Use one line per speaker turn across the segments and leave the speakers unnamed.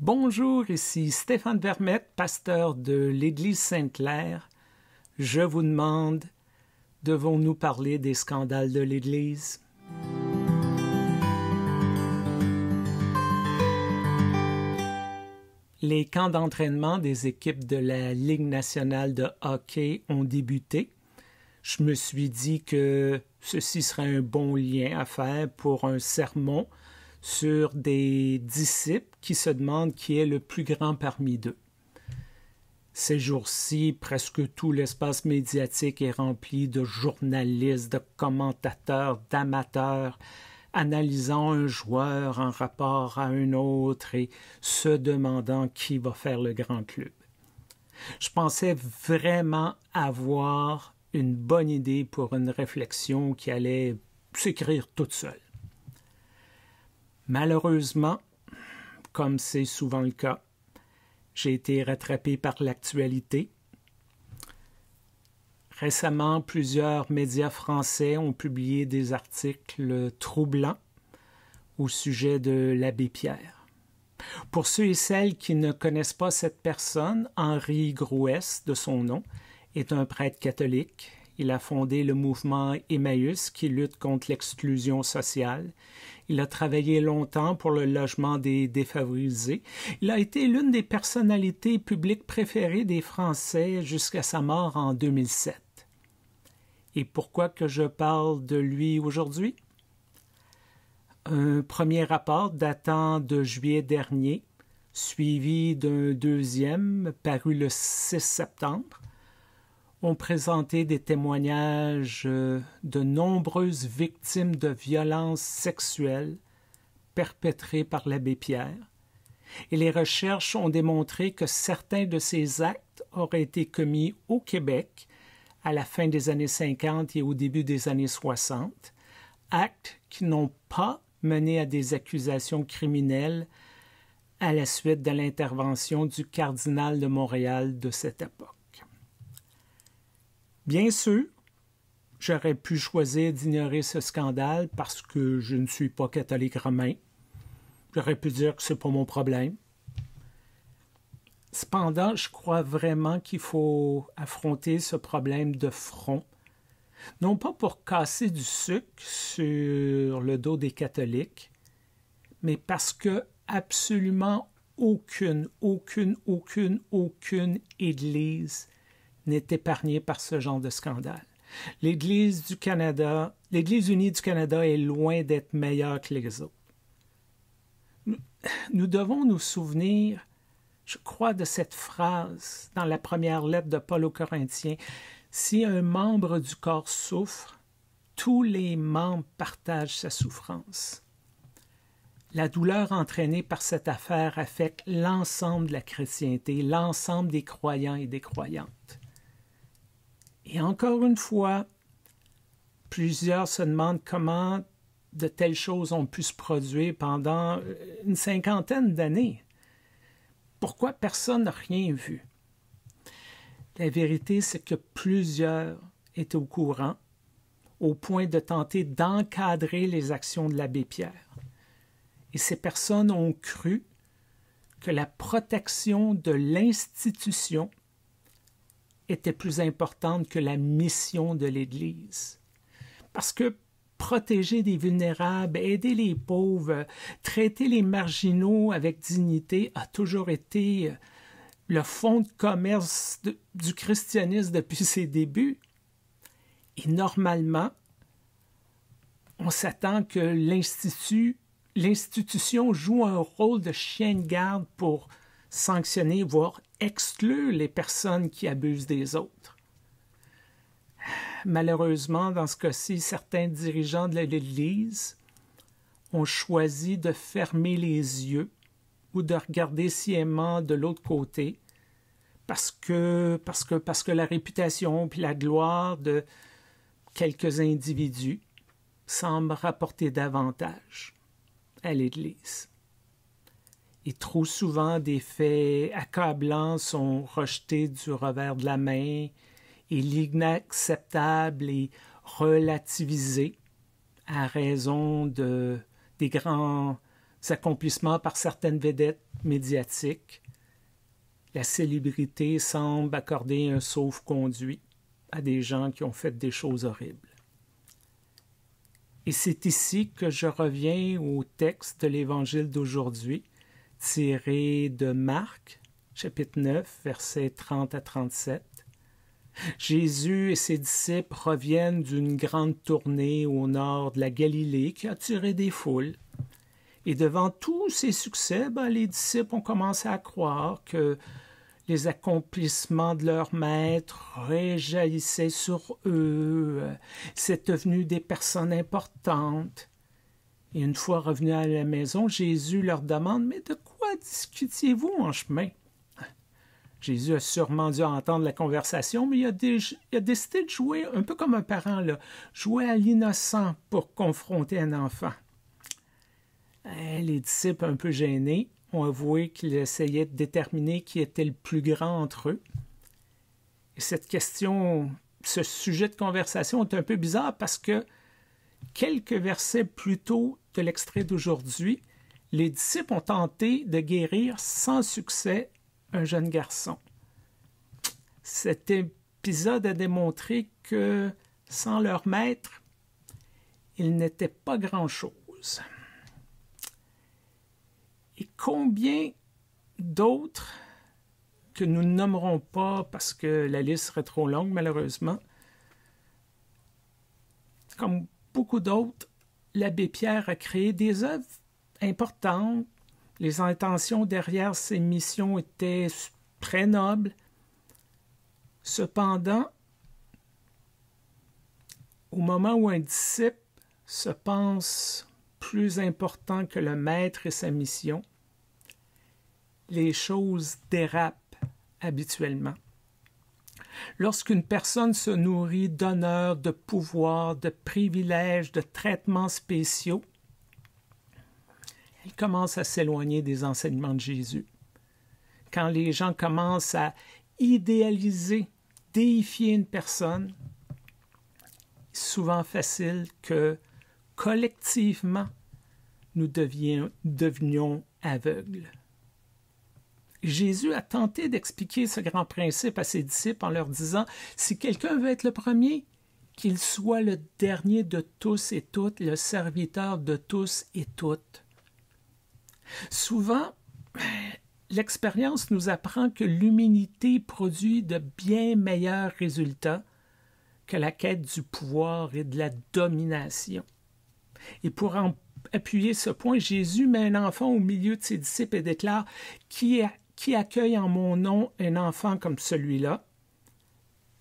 Bonjour, ici Stéphane Vermette, pasteur de l'Église Sainte-Claire. Je vous demande, devons-nous parler des scandales de l'Église? Les camps d'entraînement des équipes de la Ligue nationale de hockey ont débuté. Je me suis dit que ceci serait un bon lien à faire pour un sermon sur des disciples qui se demandent qui est le plus grand parmi d'eux. Ces jours-ci, presque tout l'espace médiatique est rempli de journalistes, de commentateurs, d'amateurs, analysant un joueur en rapport à un autre et se demandant qui va faire le grand club. Je pensais vraiment avoir une bonne idée pour une réflexion qui allait s'écrire toute seule. Malheureusement, comme c'est souvent le cas, j'ai été rattrapé par l'actualité. Récemment, plusieurs médias français ont publié des articles troublants au sujet de l'abbé Pierre. Pour ceux et celles qui ne connaissent pas cette personne, Henri Grouès, de son nom, est un prêtre catholique il a fondé le mouvement Emmaüs qui lutte contre l'exclusion sociale. Il a travaillé longtemps pour le logement des défavorisés. Il a été l'une des personnalités publiques préférées des Français jusqu'à sa mort en 2007. Et pourquoi que je parle de lui aujourd'hui? Un premier rapport datant de juillet dernier, suivi d'un deuxième paru le 6 septembre, ont présenté des témoignages euh, de nombreuses victimes de violences sexuelles perpétrées par l'abbé Pierre, et les recherches ont démontré que certains de ces actes auraient été commis au Québec à la fin des années 50 et au début des années 60, actes qui n'ont pas mené à des accusations criminelles à la suite de l'intervention du cardinal de Montréal de cette époque. Bien sûr, j'aurais pu choisir d'ignorer ce scandale parce que je ne suis pas catholique romain. J'aurais pu dire que ce n'est pas mon problème. Cependant, je crois vraiment qu'il faut affronter ce problème de front, non pas pour casser du sucre sur le dos des catholiques, mais parce que absolument aucune, aucune, aucune, aucune Église n'est épargnée par ce genre de scandale. L'Église du Canada, l'Église unie du Canada est loin d'être meilleure que les autres. Nous, nous devons nous souvenir, je crois, de cette phrase dans la première lettre de Paul aux Corinthiens. Si un membre du corps souffre, tous les membres partagent sa souffrance. La douleur entraînée par cette affaire affecte l'ensemble de la chrétienté, l'ensemble des croyants et des croyantes. Et encore une fois, plusieurs se demandent comment de telles choses ont pu se produire pendant euh, une cinquantaine d'années. Pourquoi personne n'a rien vu? La vérité, c'est que plusieurs étaient au courant, au point de tenter d'encadrer les actions de l'abbé Pierre. Et ces personnes ont cru que la protection de l'institution était plus importante que la mission de l'Église. Parce que protéger des vulnérables, aider les pauvres, traiter les marginaux avec dignité a toujours été euh, le fond de commerce du christianisme depuis ses débuts. Et normalement, on s'attend que l'institut, l'institution joue un rôle de chien de garde pour sanctionner, voire exclure les personnes qui abusent des autres. Malheureusement, dans ce cas-ci, certains dirigeants de l'Église ont choisi de fermer les yeux ou de regarder sciemment de l'autre côté parce que, parce, que, parce que la réputation puis la gloire de quelques individus semblent rapporter davantage à l'Église. Et trop souvent, des faits accablants sont rejetés du revers de la main et l'inacceptable est relativisé à raison de, des grands accomplissements par certaines vedettes médiatiques. La célébrité semble accorder un sauf-conduit à des gens qui ont fait des choses horribles. Et c'est ici que je reviens au texte de l'Évangile d'aujourd'hui, tiré de Marc, chapitre 9, versets 30 à 37. Jésus et ses disciples reviennent d'une grande tournée au nord de la Galilée qui a attiré des foules. Et devant tous ces succès, ben, les disciples ont commencé à croire que les accomplissements de leur maître réjaillissaient sur eux. C'est devenu des personnes importantes. Et une fois revenus à la maison, Jésus leur demande Mais de discutiez-vous en chemin? Jésus a sûrement dû entendre la conversation, mais il a, décidé de jouer un peu comme un parent, là, jouer à l'innocent pour confronter un enfant. Euh, les disciples, un peu gênés, ont avoué qu'ils essayaient de déterminer qui était le plus grand entre eux. cette question, ce sujet de conversation est un peu bizarre parce que quelques versets plus tôt de l'extrait d'aujourd'hui, les disciples ont tenté de guérir sans succès un jeune garçon. Cet épisode a démontré que sans leur maître, ils n'étaient pas grand-chose. Et combien d'autres que nous nommerons pas parce que la liste serait trop longue malheureusement, comme beaucoup d'autres, l'abbé Pierre a créé des œuvres les intentions derrière ces missions étaient très nobles. Cependant, au moment où un disciple se pense plus important que le maître et sa mission, les choses dérapent habituellement. Lorsqu'une personne se nourrit d'honneur, de pouvoir, de privilèges, de traitements spéciaux, elle commence à s'éloigner des enseignements de Jésus. Quand les gens commencent à idéaliser, déifier une personne, souvent facile que collectivement nous devions, devenions aveugles. Jésus a tenté d'expliquer ce grand principe à ses disciples en leur disant Si quelqu'un veut être le premier, qu'il soit le dernier de tous et toutes, le serviteur de tous et toutes. Souvent, euh, l'expérience nous apprend que l'humilité produit de bien meilleurs résultats que la quête du pouvoir et de la domination. Et pour appuyer ce point, Jésus met un enfant au milieu de ses disciples et déclare Qui, qui accueille en mon nom un enfant comme celui-là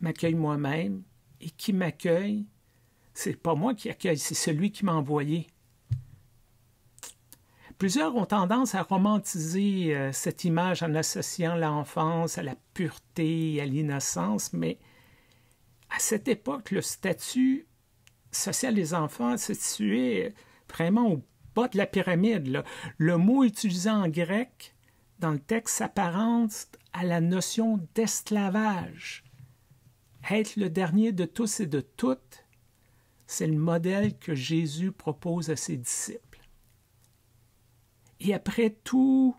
m'accueille moi-même, et qui m'accueille, c'est pas moi qui accueille, c'est celui qui m'a envoyé. Plusieurs ont tendance à romantiser euh, cette image en associant l'enfance à la pureté à l'innocence, mais à cette époque, le statut social des enfants se situait vraiment au bas de la pyramide. Le mot utilisé en grec dans le texte s'apparente à la notion d'esclavage. Être le dernier de tous et de toutes, c'est le modèle que Jésus propose à ses disciples. Et après tous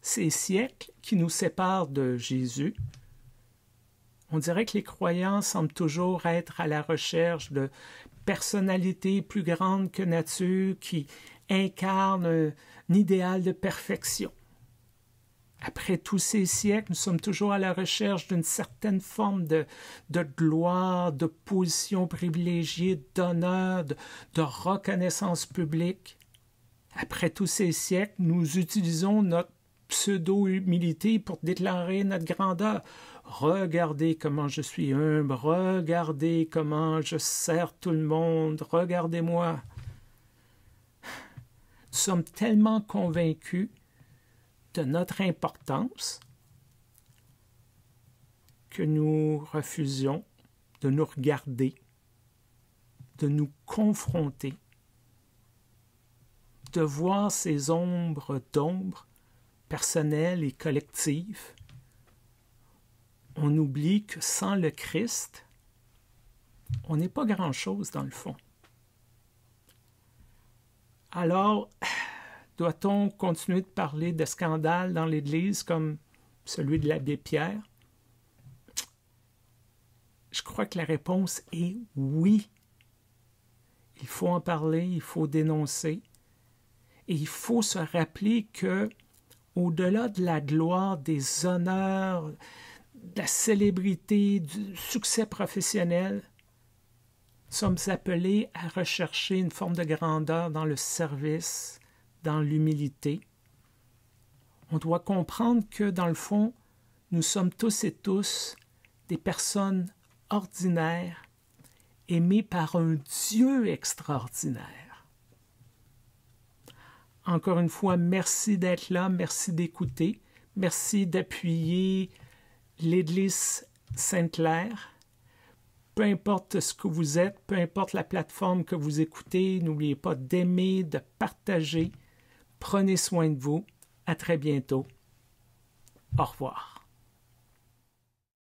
ces siècles qui nous séparent de Jésus, on dirait que les croyants semblent toujours être à la recherche de personnalités plus grandes que nature qui incarnent un, idéal de perfection. Après tous ces siècles, nous sommes toujours à la recherche d'une certaine forme de, de gloire, de position privilégiée, d'honneur, de reconnaissance publique. Après tous ces siècles, nous utilisons notre pseudo-humilité pour déclarer notre grandeur. Regardez comment je suis humble, regardez comment je sers tout le monde, regardez-moi. Nous sommes tellement convaincus de notre importance que nous refusions de nous regarder, de nous confronter de voir ces ombres d'ombre personnelles et collectives, on oublie que sans le Christ, on n'est pas grand-chose dans le fond. Alors, doit-on continuer de parler de scandales dans l'Église comme celui de l'abbé Pierre? Je crois que la réponse est oui. Il faut en parler, il faut dénoncer. Et il faut se rappeler que, au-delà de la gloire, des honneurs, de la célébrité, du succès professionnel, sommes appelés à rechercher une forme de grandeur dans le service, dans l'humilité. On doit comprendre que, dans le fond, nous sommes tous et tous des personnes ordinaires aimées par un Dieu extraordinaire encore une fois, merci d'être là, merci d'écouter, merci d'appuyer l'Église Sainte-Claire. Peu importe ce que vous êtes, peu importe la plateforme que vous écoutez, n'oubliez pas d'aimer, de partager. Prenez soin de vous. À très bientôt. Au revoir.